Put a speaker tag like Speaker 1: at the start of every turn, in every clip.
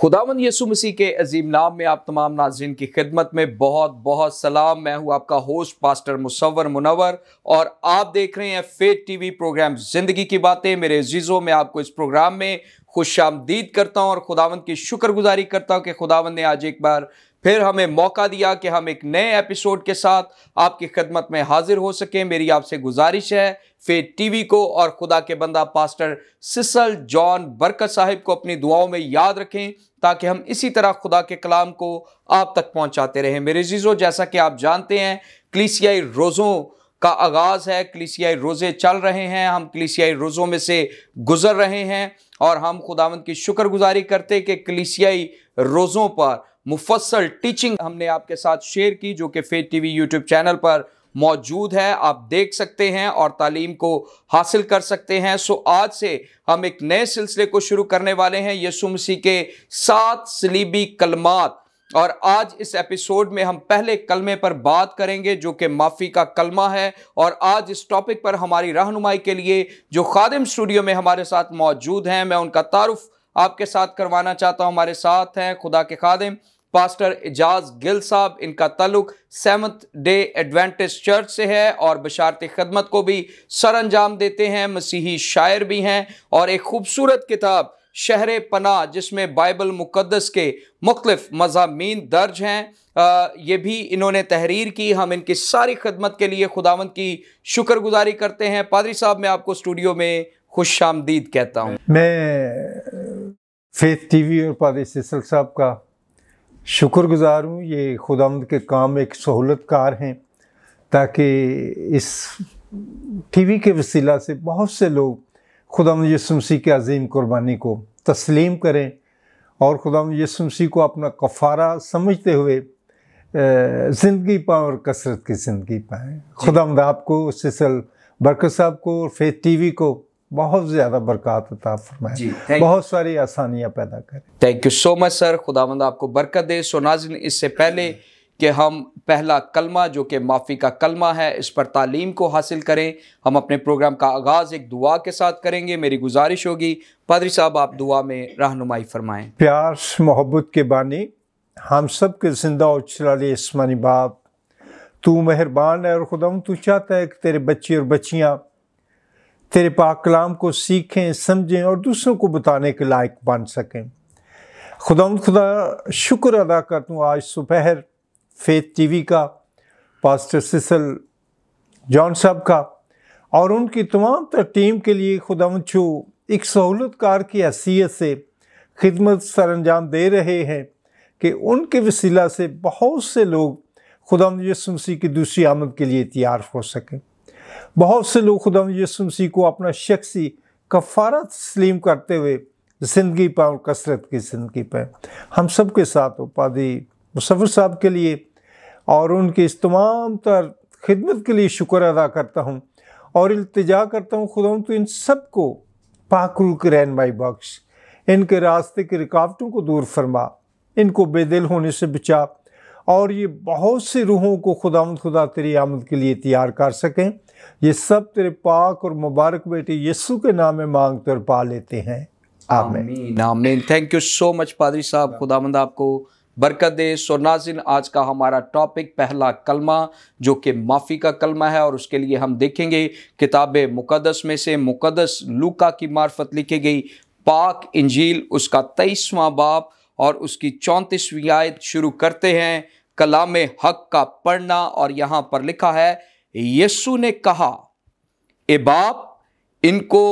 Speaker 1: खुदावन यसु मसीह के अजीम नाम में आप तमाम नाजरन की खिदमत में बहुत बहुत सलाम मैं हूं आपका होस्ट पास्टर मुसवर मुनवर और आप देख रहे हैं टी टीवी प्रोग्राम ज़िंदगी की बातें मेरे अजीज़ों में आपको इस प्रोग्राम में खुश आमदीद करता हूं और खुदावन की शुक्रगुजारी करता हूं कि खुदावन ने आज एक बार फिर हमें मौका दिया कि हम एक नए एपिसोड के साथ आपकी खदमत में हाजिर हो सकें मेरी आपसे गुजारिश है फेद टीवी को और खुदा के बंदा पास्टर सिसल जॉन बरकत साहिब को अपनी दुआओं में याद रखें ताकि हम इसी तरह खुदा के कलाम को आप तक पहुंचाते रहें मेरे जीजो जैसा कि आप जानते हैं क्लिसियाई रोज़ों का आगाज़ है कलिसियाई रोज़े चल रहे हैं हम क्लिसियाई रोज़ों में से गुज़र रहे हैं और हम खुदावंद की शुक्रगुजारी करते कि कलिसियाई रोज़ों पर मुफसल टीचिंग हमने आपके साथ शेयर की जो कि टी टीवी यूट्यूब चैनल पर मौजूद है आप देख सकते हैं और तालीम को हासिल कर सकते हैं सो आज से हम एक नए सिलसिले को शुरू करने वाले हैं यसु मसीह के सात सलीबी कलमात और आज इस एपिसोड में हम पहले कलमे पर बात करेंगे जो कि माफ़ी का कलमा है और आज इस टॉपिक पर हमारी रहनुमाई के लिए जो खादिम स्टूडियो में हमारे साथ मौजूद हैं मैं उनका तारफ आपके साथ करवाना चाहता हूं हमारे साथ हैं खुदा के खादिम पास्टर एजाज गिल साहब इनका तल्लुक सेवंथ डे एडवेंटिस चर्च से है और बशारत खदमत को भी सर अंजाम देते हैं मसीही शायर भी हैं और एक खूबसूरत किताब शहर पना जिसमें बाइबल मुक़दस के मुख्तफ मजामी दर्ज हैं ये भी इन्होंने तहरीर की हम इनकी सारी खदमत के लिए खुदावंत की शुक्रगुजारी करते हैं पादरी साहब मैं आपको स्टूडियो में खुश आमदीद कहता हूँ
Speaker 2: मैं फेथ वी और पादरी सिसल साहब का शुक्रगुज़ार हूँ ये खुदामद के काम एक सहूलतकार हैं ताकि इस टीवी के वसीला से बहुत से लोग खुदा यसमसी के अजीम कुर्बानी को तस्लीम करें और खुदा यसमसी को अपना कफ़ारा समझते हुए ज़िंदगी पाएँ और कसरत की ज़िंदगी पाएँ खुदा आपको सिसल बरकत साहब को और फेथ वी को बहुत ज़्यादा बरकत अता फरमाए बहुत सारी आसानियाँ पैदा करें
Speaker 1: thank you so much sir खुदावंद आपको बरकत दे सो नाजिन इससे पहले कि हम पहला कलमा जो कि माफ़ी का कलमा है इस पर तालीम को हासिल करें हम अपने प्रोग्राम का आगाज़ एक दुआ के साथ करेंगे मेरी गुजारिश होगी पादरी साहब आप दुआ में रहनुमाई फरमाएँ
Speaker 2: प्यार मोहब्बत के बानी हम सब के ज़िंदा और इसमानी बाप तू मेहरबान है और खुदा तू चाहता है कि तेरे बच्चे और बच्चियाँ तेरे पाक कलाम को सीखें समझें और दूसरों को बताने के लायक बन सकें खुदा खुदा शुक्र अदा करता हूँ आज सुपहर फेथ टीवी का पास्टर सिसल जॉन साहब का और उनकी तमाम तर टीम के लिए खुदा जो एक सहूलतकार की हैसीत से खिदमत सर अंजाम दे रहे हैं कि उनके वसीला से बहुत से लोग खुदा यसुमसी की दूसरी आमद के लिए तैयार हो सकें बहुत से लोग खुदा यसु मसीह को अपना शख्सी कफारा तस्लीम करते हुए ज़िंदगी पर और कसरत की ज़िंदगी पर हम सब के साथ उपाधि मुसफ़र साहब के लिए और उनकी इस तमाम तर खिदमत के लिए शुक्र अदा करता हूँ और इल्तजा करता हूँ खुदा तो इन सब को के की रहनमाई बख्श इनके रास्ते की रुकावटों को दूर फरमा इनको बेदिल होने से बचा और ये बहुत सी रूहों को खुदा खुदा तेरी आमद के लिए तैयार कर सकें ये सब तेरे पाक और मुबारक बेटे यस्सु के नाम में मांग कर पा लेते हैं
Speaker 1: आमीन आमीन थैंक यू सो मच पादरी साहब खुदामंद आपको बरकत दे सो नाजिन आज का हमारा टॉपिक पहला कलमा जो कि माफ़ी का कलमा है और उसके लिए हम देखेंगे किताब मुकदस में से मुकदस लूका की मार्फत लिखी गई पाक इंजील उसका तेईसवां बाप और उसकी चौंतीसवीं आयत शुरू करते हैं कलाम हक का पढ़ना और यहाँ पर लिखा है यस्सु ने कहा ए बाप इनको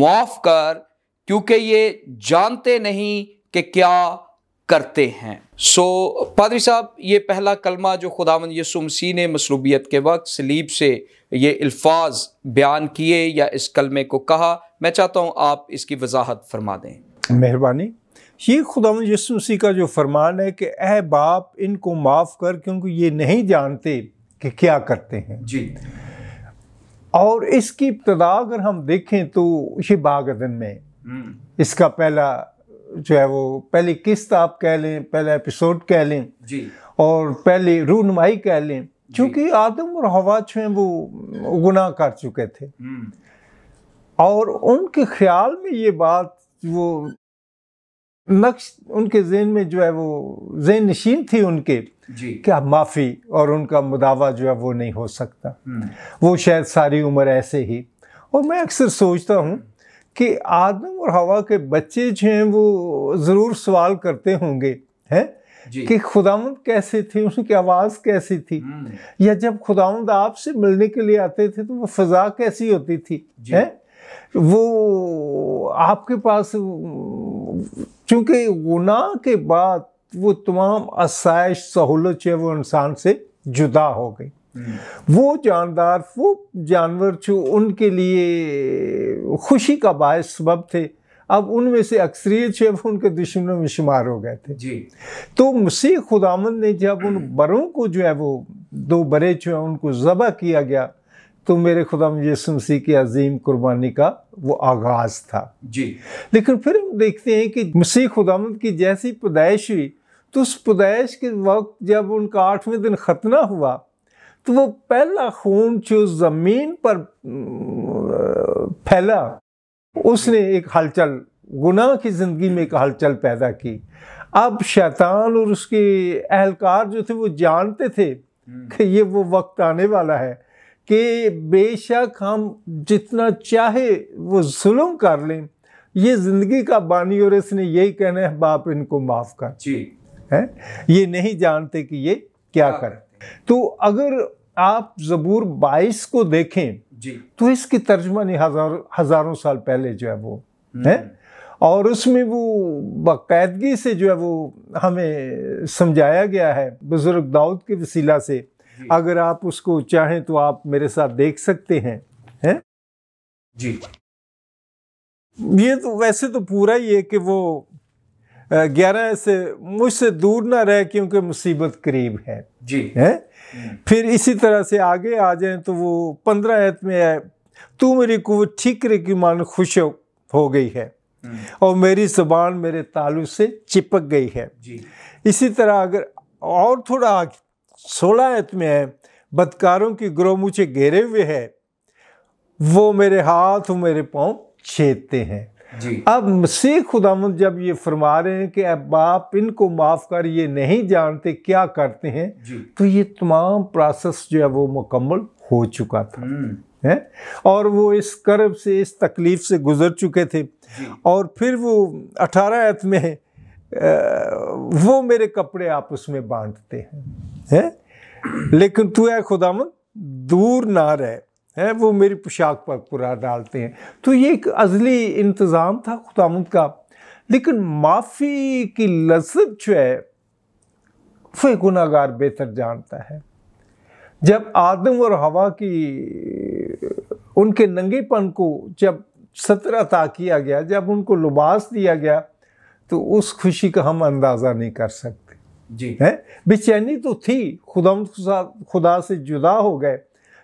Speaker 1: मुआफ कर क्योंकि ये जानते नहीं कि क्या करते हैं सो so, पादरी साहब ये पहला कलमा जो खुदा यसु मसीह ने मसलूबियत के वक्त सलीब से ये अल्फाज बयान किए या इस कलमे को कहा मैं चाहता हूँ आप इसकी वजाहत फरमा दें
Speaker 2: मेहरबानी ये खुदा यसूसी का जो फरमान है कि अह बाप इनको माफ़ कर क्योंकि ये नहीं जानते कि क्या करते हैं जी और इसकी इब्तदा अगर हम देखें तो ये बागदन में
Speaker 3: हम्म।
Speaker 2: इसका पहला जो है वो पहली किस्त आप कह लें पहला एपिसोड कह लें जी और पहली रूनमाई कह लें क्योंकि आदम और हवा जो हैं वो गुनाह कर चुके थे हम्म। और उनके ख्याल में ये बात वो नक्श उनके जेन में जो है वो जेन नशीन थी उनके कि अब माफ़ी और उनका मुदावा जो है वो नहीं हो सकता हम्म। वो शायद सारी उम्र ऐसे ही और मैं अक्सर सोचता हूँ कि आदम और हवा के बच्चे जो हैं वो ज़रूर सवाल करते होंगे हैं कि खुदावंद कैसे थे उनकी आवाज़ कैसी थी हम्म। या जब खुदावंद आपसे मिलने के लिए आते थे तो वो फ़ा कैसी होती थी हैं वो आपके पास चूँकि गुना के बाद वो तमाम आसाइश सहूलत है वो इंसान से जुदा हो गई हम्म। वो जानदार वो जानवर जो उनके लिए खुशी का बायस सबब थे अब उनमें से अक्सरियत जो है उनके दुश्मनों में शुमार हो गए थे जी तो मसीह खुदामंद ने जब उन हम्म। बरों को जो है वो दो बरे जो है उनको ज़बह किया गया तो मेरे खुदा यसु मसीह की अजीम कुर्बानी का वो आगाज़ था जी लेकिन फिर हम देखते हैं कि मसीह खुदाम की जैसी पैदाइश हुई तो उस पैदाइश के वक्त जब उनका आठवें दिन खतना हुआ तो वो पहला खून जो ज़मीन पर फैला उसने एक हलचल गुनाह की ज़िंदगी में एक हलचल पैदा की अब शैतान और उसके अहलकार जो थे वो जानते थे हम्म। कि ये वो वक्त आने वाला है कि बेशक हम जितना चाहे वो जुल्म कर लें ये ज़िंदगी का बानी और इसने यही कहना है बाप इनको माफ़ कर जी है ये नहीं जानते कि ये क्या हाँ। करें तो अगर आप ज़बूर बाईस को देखें जी तो इसकी नहीं हज़ार हज़ारों साल पहले जो है वो हम्म। है और उसमें वो बाकायदगी से जो है वो हमें समझाया गया है बुज़ुर्ग दाऊद के वसीला से अगर आप उसको चाहें तो आप मेरे साथ देख सकते हैं हैं जी ये तो वैसे तो पूरा ही है कि वो ग्यारह से मुझसे दूर ना रहे क्योंकि मुसीबत करीब है जी है हम्म। फिर इसी तरह से आगे आ जाए तो वो पंद्रह ऐत में आए तू मेरी कुत ठीक रे की मान खुश हो गई है हम्म। और मेरी जबान मेरे तालु से चिपक गई है जी। इसी तरह अगर और थोड़ा सोलह आयत में है बदकारों की ग्रोह मुझे घेरे हुए है वो मेरे हाथ मेरे पाँव छेदते हैं अब मसीह खुदाम जब ये फरमा रहे हैं कि अब आप इनको माफ़ कर ये नहीं जानते क्या करते हैं तो ये तमाम प्रोसेस जो है वो मुकम्मल हो चुका था हम्म। है और वो इस कर्ब से इस तकलीफ़ से गुज़र चुके थे और फिर वो अठारह आयत में वो मेरे कपड़े आपस में बांटते हैं है लेकिन तू है खुदामन दूर ना रहे है वो मेरी पोशाक पर पुरा डालते हैं तो ये एक अजली इंतज़ाम था खुदाम का लेकिन माफ़ी की लजत जो है फे गुनागार बेहतर जानता है जब आदम और हवा की उनके नंगेपन को जब सत्र अता किया गया जब उनको लुबास दिया गया तो उस खुशी का हम अंदाज़ा नहीं कर सकते जी है बेचैनी तो थी खुदा खुदा से जुदा हो गए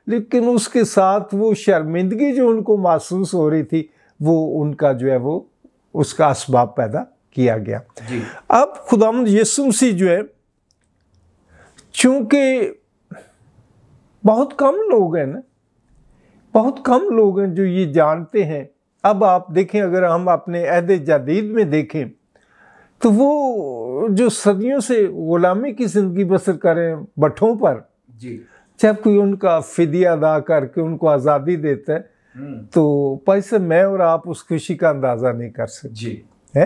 Speaker 2: लेकिन उसके साथ वो शर्मिंदगी जो उनको महसूस हो रही थी वो उनका जो है वो उसका इसबाब पैदा किया गया जी। अब खुदाम यसुम सी जो है चूंकि बहुत कम लोग हैं ना बहुत कम लोग हैं जो ये जानते हैं अब आप देखें अगर हम अपने अहद जदीद में देखें तो वो जो सदियों से गुलामी की ज़िंदगी बसर करें भट्ठों पर जी जब कोई उनका फिदिया अदा करके उनको आज़ादी देता है हम्म। तो पैसे मैं और आप उस खुशी का अंदाज़ा नहीं कर सकते जी है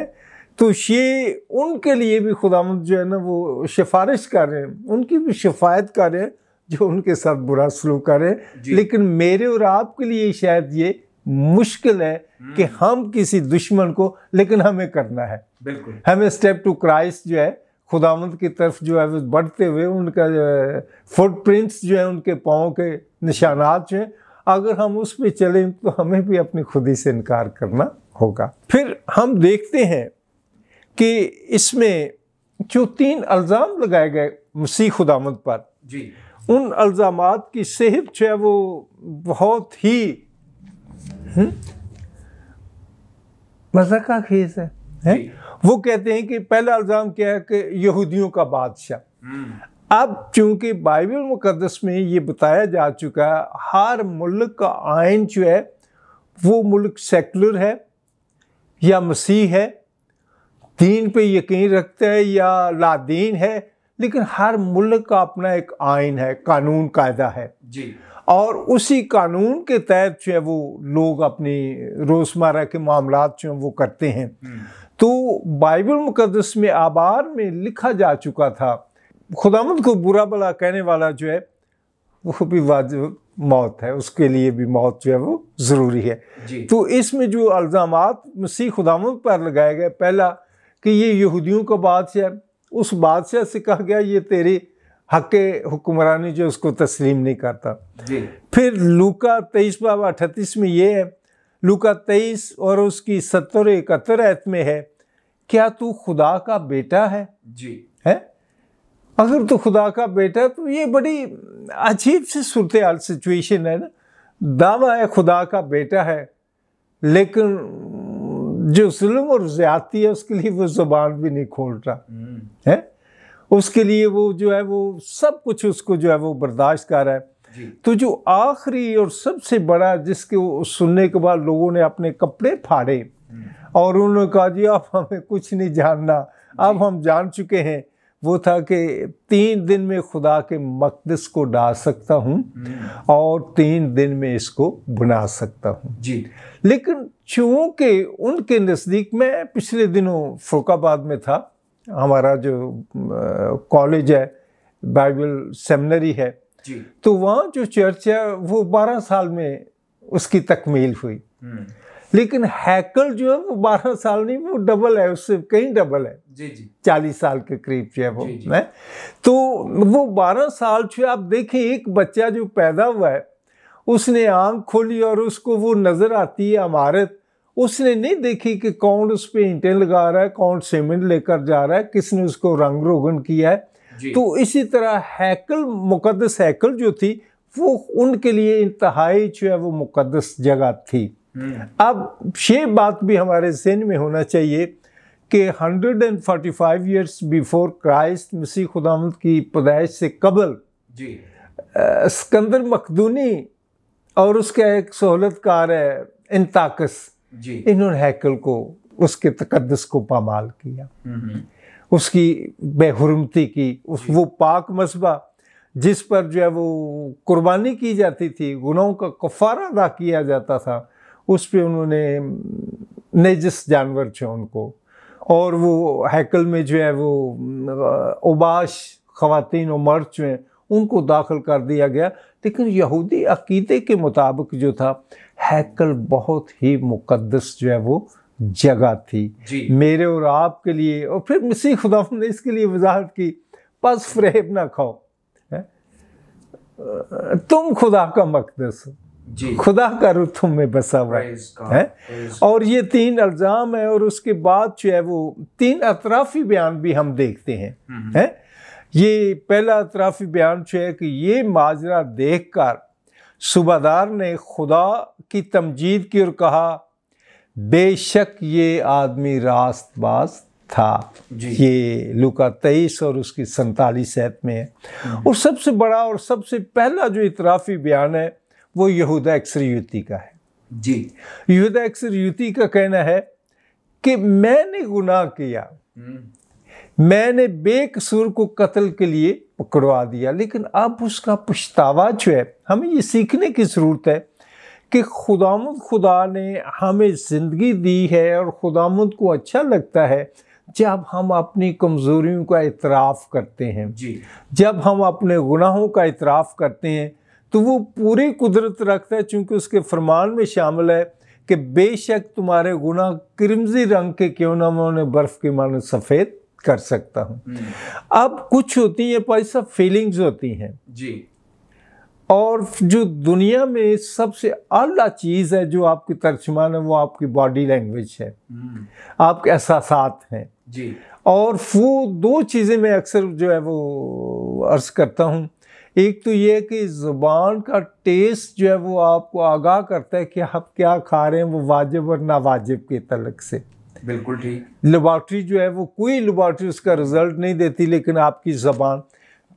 Speaker 2: तो ये उनके लिए भी खुदाम जो है ना वो सिफारिश कर रहे हैं उनकी भी शिफायत कर रहे हैं जो उनके साथ बुरा सलूक करें लेकिन मेरे और आपके लिए शायद ये मुश्किल है हम्म। कि हम किसी दुश्मन को लेकिन हमें करना है बिल्कुल हमें स्टेप टू क्राइस्ट जो है खुदामंद की तरफ जो है बढ़ते हुए उनका फुटप्रिंट्स जो है उनके पाँव के निशानात जो हैं अगर हम उस पर चलें तो हमें भी अपनी खुदी से इनकार करना होगा फिर हम देखते हैं कि इसमें जो तीन अल्ज़ाम लगाए गए मसीह खुदामंद पर जी उन अल्ज़ाम की सेहत जो है वो बहुत ही मजा का खेस है, है? वो कहते हैं कि पहला इल्ज़ाम क्या है कि यहूदियों का बादशाह हम्म। अब चूंकि बाइबल मुकदस में ये बताया जा चुका है हर मुल्क का आयन जो है वो मुल्क सेकुलर है या मसीह है दीन पे यकीन रखता है या लादीन है लेकिन हर मुल्क का अपना एक आयन है कानून कायदा है जी और उसी कानून के तहत जो है वो लोग अपनी रोज़मर्रा के मामला जो हैं वो करते हैं हम्म। तो बाइबल मुकदस में आबार में लिखा जा चुका था खुदामद को बुरा भला कहने वाला जो है वो भी वाज मौत है उसके लिए भी मौत जो है वो ज़रूरी है तो इसमें जो अल्ज़ाम मसीह खुदामद पर लगाए गए पहला कि ये यहूदियों का बादशाह उस बादशाह से कहा गया ये तेरे हक हुक्मरानी जो उसको तस्लीम नहीं करता जी। फिर लूका तेईस बाबा अठतीस में ये है लूका तेईस और उसकी सत्तर इकहत्तर ऐत में है क्या तू खुदा का बेटा है जी है अगर तू खुदा का बेटा तो ये बड़ी अजीब सी सूरत हाल सिचुएशन है ना दावा है खुदा का बेटा है लेकिन जो जुल्म और ज्यादती है उसके लिए वो जुबान भी नहीं खोल रहा
Speaker 3: हम्म।
Speaker 2: है उसके लिए वो जो है वो सब कुछ उसको जो है वो बर्दाश्त कर रहा है तो जो आखिरी और सबसे बड़ा जिसके सुनने के बाद लोगों ने अपने कपड़े फाड़े हम्म। और उन्होंने कहा जी अब हमें कुछ नहीं जानना अब हम जान चुके हैं वो था कि तीन दिन में खुदा के मकदस को डाल सकता हूँ हम्म। और तीन दिन में इसको बना सकता हूँ जी लेकिन चूँकि उनके नज़दीक मैं पिछले दिनों फरुखाबाद में था हमारा जो कॉलेज है बाइबल सेमिनरी है तो वहाँ जो चर्च है वो बारह साल में उसकी तकमील हुई हम्म। लेकिन हैकल जो है वो बारह साल नहीं वो डबल है उससे कहीं डबल है जी जी चालीस साल के करीब जो है वो है तो वो बारह साल जो आप देखें एक बच्चा जो पैदा हुआ है उसने आंख खोली और उसको वो नज़र आती है इमारत उसने नहीं देखी कि कौन उस पर ईंटें लगा रहा है कौन सीमेंट लेकर जा रहा है किसने उसको रंग रोगन किया है तो इसी तरह हैकल मुकदस हैकल जो थी वो उनके लिए इंतहाई जो है वो मुकदस जगह थी हम्म। अब ये बात भी हमारे जहन में होना चाहिए कि 145 ईयर्स बिफोर क्राइस्ट मसीह खुदामद की पैदाइश से कबल जी आ, सिकंदर मखदूनी और उसका एक सहूलतकार है इंताकस इन्होंने हैकल को उसके तकदस को पामाल किया उसकी बेहरमती की उस वो पाक मसबा जिस पर जो है वो कुर्बानी की जाती थी गुनाहों का कफारा अदा किया जाता था उस पर उन्होंने नेजिस जानवर थे उनको और वो हैकल में जो है वो उबाश खातन और मर्द जो हैं उनको दाखिल कर दिया गया लेकिन यहूदी अकीदे के मुताबिक जो था हैकल बहुत ही मुकद्दस जो है वो जगह थी मेरे और आपके लिए और फिर मसीह खुदा ने इसके लिए वजाहत की बस फ्रेब ना खाओ तुम खुदा का मकदस हो खुदा का रुतुम में बसा हुआ है और ये तीन अल्जाम है और उसके बाद जो है वो तीन अतराफी बयान भी हम देखते हैं हम्म। है? ये पहला अतराफी बयान जो है कि ये माजरा देखकर सूबादार ने खुदा की तमजीद की और कहा बेशक ये आदमी रास्त बाज था ये लुका तेईस और उसकी सैतालीस ऐत में है हम्म। और सबसे बड़ा और सबसे पहला जो इतराफ़ी बयान है वो यहूदा अक्सर युति का है जी यहूदा अक्सर युति का कहना है कि मैंने गुनाह किया हम्म। मैंने बेकसूर को कत्ल के लिए पकड़वा दिया लेकिन अब उसका पछतावा जो है हमें ये सीखने की ज़रूरत है कि खुदाम खुदा ने हमें ज़िंदगी दी है और ख़ुदाम को अच्छा लगता है जब हम अपनी कमज़ोरियों का इतराफ़ करते हैं जी जब हम अपने गुनाहों का इतराफ़ करते हैं तो वो पूरी कुदरत रखता है चूँकि उसके फरमान में शामिल है कि बेशक तुम्हारे गुनाह क्रमज़ी रंग के क्यों ना उन्होंने बर्फ़ के मानो सफ़ेद कर सकता हूँ हम्म। अब कुछ होती है पैसा फीलिंग्स होती हैं जी और जो दुनिया में सबसे अला चीज़ है जो आपकी तर्जमान है वो आपकी बॉडी लैंग्वेज है हम्म। आपके एहसास हैं जी और वो दो चीज़ें मैं अक्सर जो है वो अर्ज़ करता हूँ एक तो ये कि ज़ुबान का टेस्ट जो है वो आपको आगाह करता है कि आप क्या खा रहे हैं वो वाजिब और नावाजिब के तलक से बिल्कुल ठीक लेबॉर्ट्री जो है वो कोई लेबॉर्ट्री उसका रिजल्ट नहीं देती लेकिन आपकी ज़बान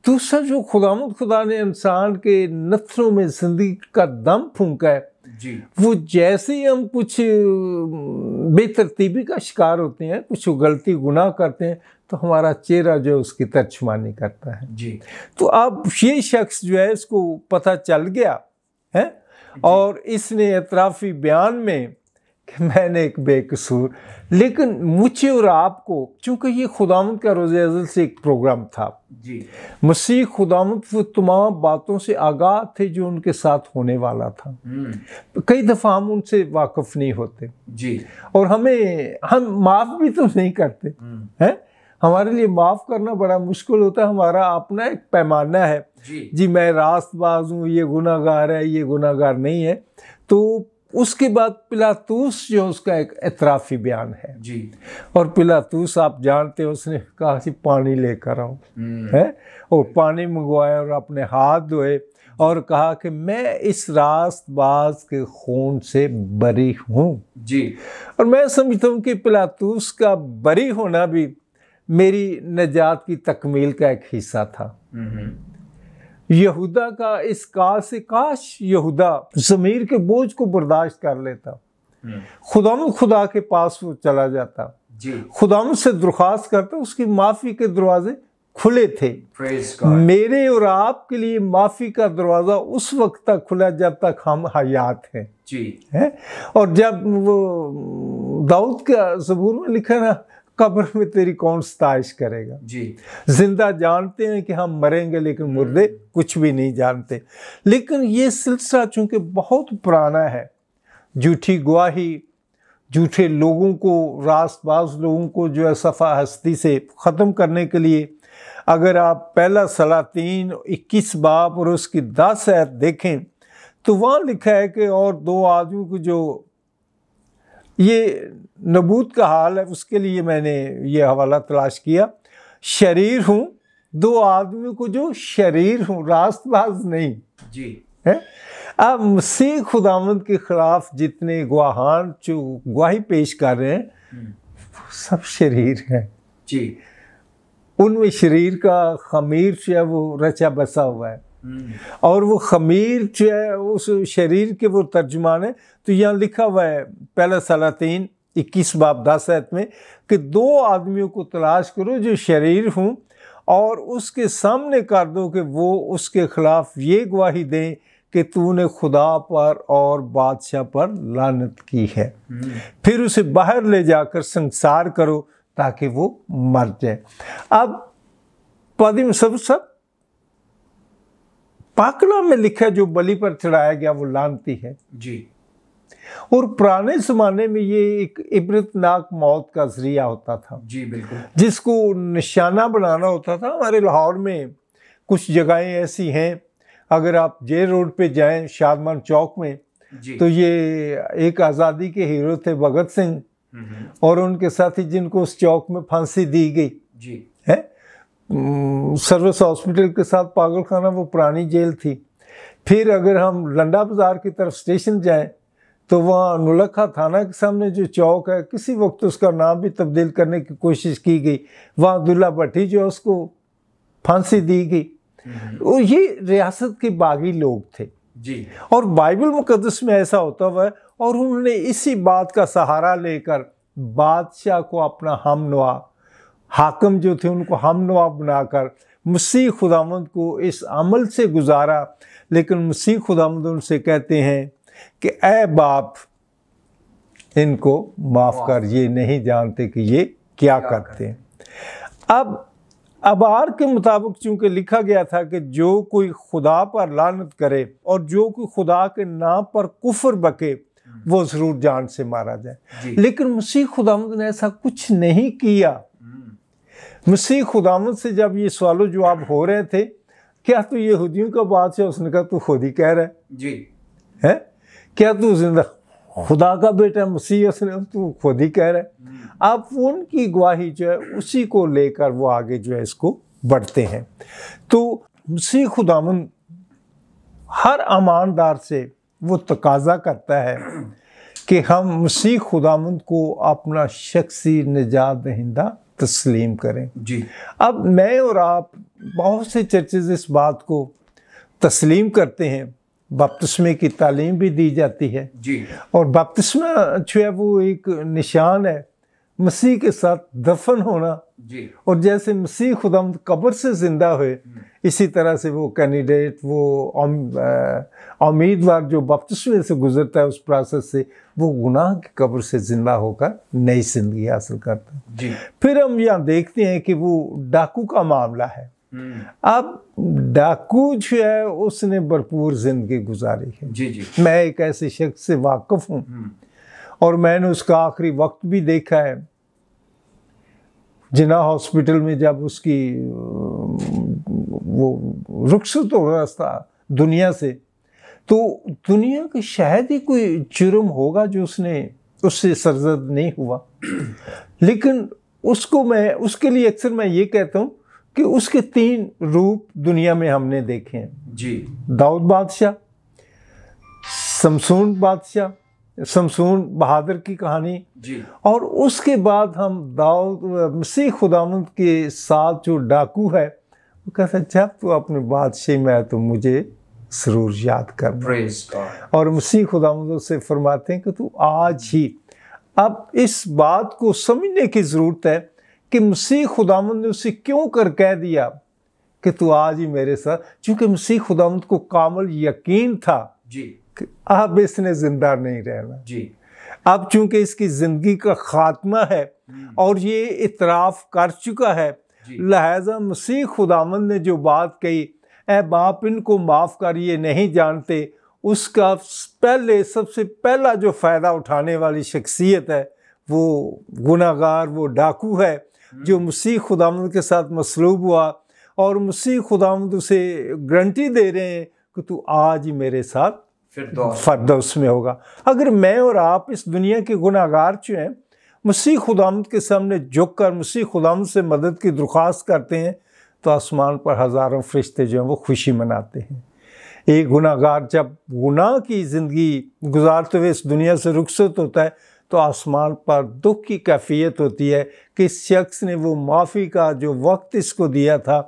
Speaker 2: दूसरा जो खुदाम खुदा ने इंसान के नथरों में जिंदगी का दम फूका है जी वो जैसे ही हम कुछ बेतरतीबी का शिकार होते हैं कुछ गलती गुनाह करते हैं तो हमारा चेहरा जो है उसकी तर्जमानी करता है जी तो अब ये शख्स जो है इसको पता चल गया है और इसने अतराफ़ी बयान में कि मैंने एक बेकसूर लेकिन मुझे और आपको चूंकि ये खुदाम का रोज़ अजल से एक प्रोग्राम था जी मसीह खुदाम वो तमाम बातों से आगाह थे जो उनके साथ होने वाला था हम्म। कई दफ़ा हम उनसे वाकफ़ नहीं होते जी और हमें हम माफ़ भी तो नहीं करते हम्म। हैं हमारे लिए माफ़ करना बड़ा मुश्किल होता है हमारा अपना एक पैमाना है जी, जी मैं रास्त बाज हूँ ये गुनागार है ये गुनागार नहीं है तो उसके बाद पिलातूस जो उसका एक एतराफ़ी बयान है जी और पिलातूस आप जानते हो उसने कहा कि पानी लेकर आऊँ हम्म। है और पानी मंगवाया और अपने हाथ धोए और कहा कि मैं इस रास्तबाज के खून से बरी हूँ जी और मैं समझता हूँ कि पिलातूस का बरी होना भी मेरी नजात की तकमील का एक हिस्सा था हम्म, हम्म। यहूदा का इस काल से काश यहूदा जमीर के बोझ को बर्दाश्त कर लेता हम्म। खुदाम खुदा के पास वो चला जाता खुदा से दरख्वास्त करता उसकी माफ़ी के दरवाजे खुले थे मेरे और आपके लिए माफ़ी का दरवाज़ा उस वक्त तक खुला जब तक हम हयात हैं है? और जब वो दाऊद का जबूर में लिखा ना कब्र में तेरी कौन सताइश करेगा जी जिंदा जानते हैं कि हम मरेंगे लेकिन मुर्दे हम्म। कुछ भी नहीं जानते लेकिन ये सिलसिला चूंकि बहुत पुराना है झूठी गुआही झूठे लोगों को रास्तबाज लोगों को जो है सफ़ा हस्ती से ख़त्म करने के लिए अगर आप पहला सलातीन इक्कीस बाप और उसकी दस ऐत देखें तो वहाँ लिखा है कि और दो आदमी को जो ये नबूत का हाल है उसके लिए मैंने ये हवाला तलाश किया शरीर हूँ दो आदमी को जो शरीर हूँ रास्तबाज नहीं जी है अब मसीह खुदामंद के खिलाफ जितने गुआहान जो गुवाही पेश कर रहे हैं हम्म। सब शरीर हैं जी उनमें शरीर का खमीर जो है वो रचा बसा हुआ है हम्म। और वो खमीर जो है उस शरीर के वो तर्जमान है तो यहाँ लिखा हुआ है पहला सलातीन इक्कीस बाप दस ऐत में कि दो आदमियों को तलाश करो जो शरीर हूँ और उसके सामने कर दो कि वो उसके ख़िलाफ़ ये गवाही दें कि तूने खुदा पर और बादशाह पर लानत की है हम्म। फिर उसे बाहर ले जाकर संसार करो ताकि वो मर जाए अब पदम सब सब पाकला में लिखा जो बलि पर चढ़ाया गया वो लानती है जी और पुराने जमाने में ये एक इबरतनाक मौत का जरिया होता था जी बिल्कुल जिसको निशाना बनाना होता था हमारे लाहौर में कुछ जगहें ऐसी हैं अगर आप जे रोड पे जाएं शादमान चौक में जी। तो ये एक आज़ादी के हीरो थे भगत सिंह हम्म, हम्म। और उनके साथी जिनको उस चौक में फांसी दी गई जी सर्विस हॉस्पिटल के साथ पागलखाना वो पुरानी जेल थी फिर अगर हम लंडा बाज़ार की तरफ स्टेशन जाएं तो वहाँ नुलखा थाना के सामने जो चौक है किसी वक्त उसका नाम भी तब्दील करने की कोशिश की गई वहाँ दुल्ला भट्टी जो है उसको फांसी दी गई वो हम्म। ये रियासत के बागी लोग थे जी और बाइबल मुकदस में ऐसा होता हुआ और उन्होंने इसी बात का सहारा लेकर बादशाह को अपना हमनवा हाकम जो थे उनको हम नवाब बनाकर मसीह खुदामंद को इस अमल से गुजारा लेकिन मसीह खुदामंद उनसे कहते हैं कि ए बाप इनको माफ़ कर ये नहीं जानते कि ये क्या करते हैं अब अबार के मुताबिक चूंकि लिखा गया था कि जो कोई खुदा पर लानत करे और जो कोई खुदा के नाम पर कुफर बके हम्म। वो ज़रूर जान से मारा जाए लेकिन मसीह खुदामद ने ऐसा कुछ नहीं किया मसीह खुदामद से जब ये सवाल जवाब हो रहे थे क्या तू यहूदियों का बात है उसने कहा तू खुद ही कह रहा है जी है क्या तू जिंदा खुदा का बेटा मसीह उसने तू खुद ही कह रहा है हम्म। अब उनकी गवाही जो है उसी को लेकर वो आगे जो है इसको बढ़ते हैं तो मसीह खुदामन हर ईमानदार से वो तकाजा करता है कि हम मसीह खुदामंद को अपना शख्सी निजात दहिंदा तस्लीम करें जी अब मैं और आप बहुत से चर्चेज इस बात को तस्लीम करते हैं बपतस्मे की तालीम भी दी जाती है जी और बपतस्मा जो है वो एक निशान है मसीह के साथ दफन होना जी। और जैसे मसीह खुदम कब्र से ज़िंदा हुए हम्म। इसी तरह से वो कैंडिडेट वो उम्मीदवार जो बपतिस्मे से गुजरता है उस प्रोसेस से वो गुनाह की कब्र से ज़िंदा होकर नई ज़िंदगी हासिल करता है फिर हम यहाँ देखते हैं कि वो डाकू का मामला है हम्म। अब डाकू जो है उसने भरपूर जिंदगी गुजारी है जी जी मैं एक ऐसे शख्स से वाकफ हूँ हम्म। और मैंने उसका आखिरी वक्त भी देखा है जिना हॉस्पिटल में जब उसकी वो रुखसत हो रहा था दुनिया से तो दुनिया के शायद ही कोई जुर्म होगा जो उसने उससे सरजद नहीं हुआ लेकिन उसको मैं उसके लिए अक्सर मैं ये कहता हूँ कि उसके तीन रूप दुनिया में हमने देखे हैं जी दाऊद बादशाह समसून बादशाह शमसून बहादुर की कहानी जी। और उसके बाद हम दाऊद मसीह खुदामंद के साथ जो डाकू है वो कहते हैं जब तो अपने बादशाह में आया तो मुझे ज़रूर याद
Speaker 1: कर
Speaker 2: और मसीह खुदामंद से फरमाते हैं कि तू आज ही अब इस बात को समझने की ज़रूरत है कि मसीह खुदामंद ने उसे क्यों कर कह दिया कि तू आज ही मेरे साथ चूँकि मसीह खुदामंद को कामल यकीन था जी अब इसने ज़िंदा नहीं रहना जी अब चूंकि इसकी ज़िंदगी का ख़ात्मा है हम्म। और ये इतराफ़ कर चुका है लहजा मसीह खुदावन ने जो बात कही ए बाप इनको माफ़ कर ये नहीं जानते उसका पहले सबसे पहला जो फ़ायदा उठाने वाली शख्सियत है वो गुनागार वो डाकू है हम्म। जो मसीह खुदामद के साथ मसलूब हुआ और मसीह खुदामद उसे गारंटी दे रहे हैं कि तू आज ही मेरे साथ फरदौस में होगा अगर मैं और आप इस दुनिया के गुनागार जो हैं मसीह खुदामद के सामने झुक कर मसीह खुदामद से मदद की दरख्वास्त करते हैं तो आसमान पर हज़ारों फरिश्ते जो हैं वो खुशी मनाते हैं एक गुनागार जब गुनाह की ज़िंदगी गुजारते हुए इस दुनिया से रुखसत होता है तो आसमान पर दुख की कैफियत होती है कि इस शख्स ने वो माफ़ी का जो वक्त इसको दिया था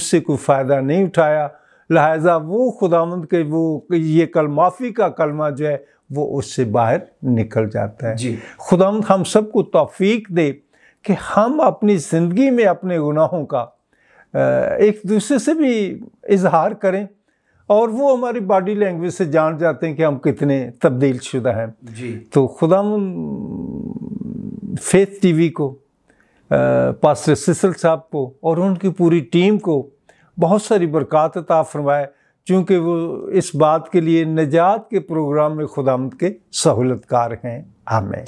Speaker 2: उससे कोई फ़ायदा नहीं उठाया लिहाजा वो खुदामंद के वो ये कल माफ़ी का कलमा जो है वो उससे बाहर निकल जाता है खुदांद हम सबको तोफ़ी दे कि हम अपनी ज़िंदगी में अपने गुनाहों का एक दूसरे से भी इजहार करें और वो हमारी बॉडी लैंग्वेज से जान जाते हैं कि हम कितने तब्दील शुदा हैं तो खुदा फेथ टीवी को पास्टर सिसल साहब को और उनकी पूरी टीम को बहुत सारी बरक़ात अता फरमाए चूँकि वो इस बात के लिए निजात के प्रोग्राम में खुदामद के सहूलतकार हैं हमें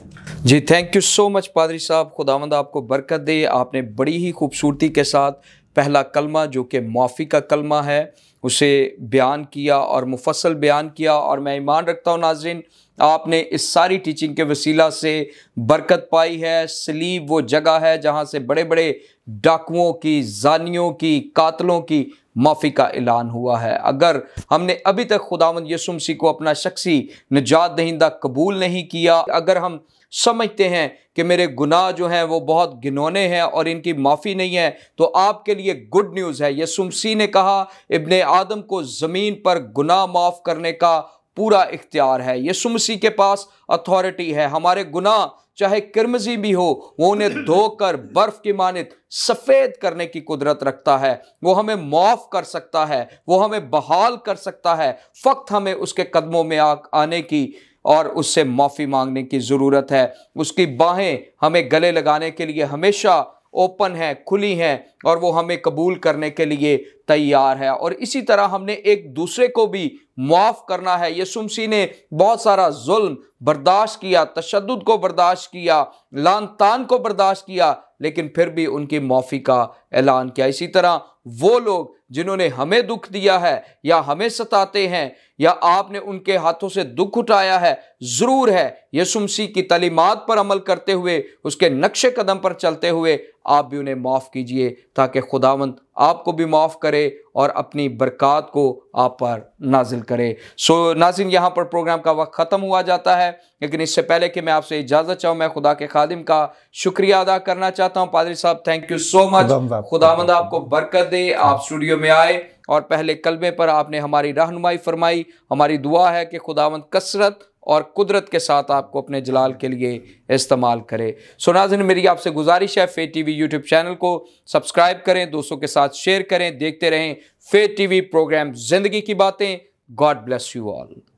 Speaker 1: जी थैंक यू सो मच पादरी साहब खुदामंद आपको बरकत दे आपने बड़ी ही खूबसूरती के साथ पहला कलमा जो कि माफ़ी का कलमा है उसे बयान किया और मुफसल बयान किया और मैं ईमान रखता हूँ नाजरीन आपने इस सारी टीचिंग के वसीला से बरकत पाई है सलीब वो जगह है जहाँ से बड़े बड़े डाकुओं की जानियों की कातलों की माफ़ी का ऐलान हुआ है अगर हमने अभी तक खुदावंद यसुमसी को अपना शख्सी निजात दहिंदा कबूल नहीं किया अगर हम समझते हैं कि मेरे गुनाह जो हैं वो बहुत घिनौने हैं और इनकी माफ़ी नहीं है तो आपके लिए गुड न्यूज़ है यसुमसी ने कहा इबन आदम को ज़मीन पर गुनाह माफ़ करने का पूरा इख्तियार है यसु मसीह के पास अथॉरिटी है हमारे गुनाह चाहे किरमजी भी हो वो उन्हें धोकर बर्फ की मानित सफ़ेद करने की कुदरत रखता है वो हमें माफ़ कर सकता है वो हमें बहाल कर सकता है फ़क्त हमें उसके कदमों में आ, आने की और उससे माफ़ी मांगने की ज़रूरत है उसकी बाहें हमें गले लगाने के लिए हमेशा ओपन है खुली हैं और वो हमें कबूल करने के लिए तैयार है और इसी तरह हमने एक दूसरे को भी मुआफ़ करना है यसुमसी ने बहुत सारा जुल्म बर्दाश्त किया तशद को बर्दाश्त किया लान तान को बर्दाश्त किया लेकिन फिर भी उनकी माफ़ी का ऐलान किया इसी तरह वो लोग जिन्होंने हमें दुख दिया है या हमें सताते हैं या आपने उनके हाथों से दुख उठाया है ज़रूर है यसुमसी की तलीमत पर अमल करते हुए उसके नक्शे कदम पर चलते हुए आप भी उन्हें माफ़ कीजिए ताकि खुदावंत आपको भी माफ़ करे और अपनी बरक़ात को आप पर नाजिल करे सो नाजिन यहाँ पर प्रोग्राम का वक्त ख़त्म हुआ जाता है लेकिन इससे पहले कि मैं आपसे इजाज़त चाहूँ मैं खुदा के खादिम का शुक्रिया अदा करना चाहता हूँ पादरी साहब थैंक यू सो मच खुदावंद आपको बरकत दे आप हाँ। स्टूडियो में आए और पहले कलबे पर आपने हमारी रहनुमाई फरमाई हमारी दुआ है कि खुदावंद कसरत और कुदरत के साथ आपको अपने जलाल के लिए इस्तेमाल करें सोनाजन मेरी आपसे गुजारिश है Faith T V YouTube channel को सब्सक्राइब करें दोस्तों के साथ शेयर करें देखते रहें फे टी वी प्रोग्राम ज़िंदगी की बातें गॉड ब्लेस यू ऑल